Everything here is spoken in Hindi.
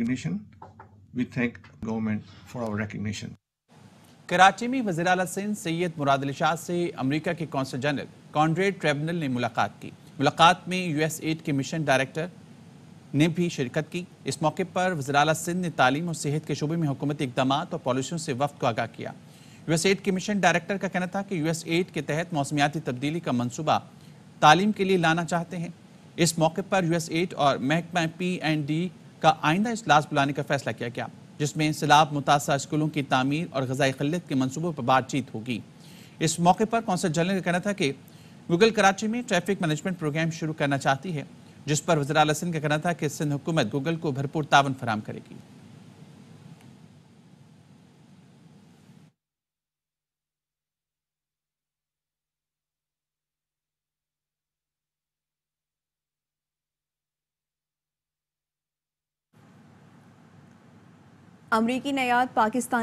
recognition. We thank government for our recognition. Karachi में वजीर अला सिंह सैयद मुराद अली शाह से अमरीका के कौंसल जनरल कॉन्ड्रेड ट्रेबनल ने मुलाकात की मुलाकात में यूएस एड के मिशन डायरेक्टर ने भी शिरकत की इस मौके पर वजर अला सिंह ने तालीम और सेहत के शुबे में हुकूमती इकदाम और पॉलिसियों से वफद को आगाह किया यूएस एड के मिशन डायरेक्टर का कहना था कि यूएस एड के तहत मौसमियाती तब्दीली का मनसूबा तालीम के लिए लाना चाहते हैं इस मौके पर यूएस एड और महकमा पी एंड डी का आइंदा अजलास बुलाने का फैसला किया गया जिसमें सैलाब मुतासर स्कूलों की तमीर और गजाई खलत के मनसूबों पर बातचीत होगी इस मौके पर कौंसल जनरल का कहना था कि गूगल कराची में ट्रैफिक मैनेजमेंट प्रोग्राम शुरू करना चाहती है जिस पर वजरा का कहना था कि सिंध हुकूमत गूगल को भरपूर तावन फराम करेगी अमरीकी नयाद पाकिस्तान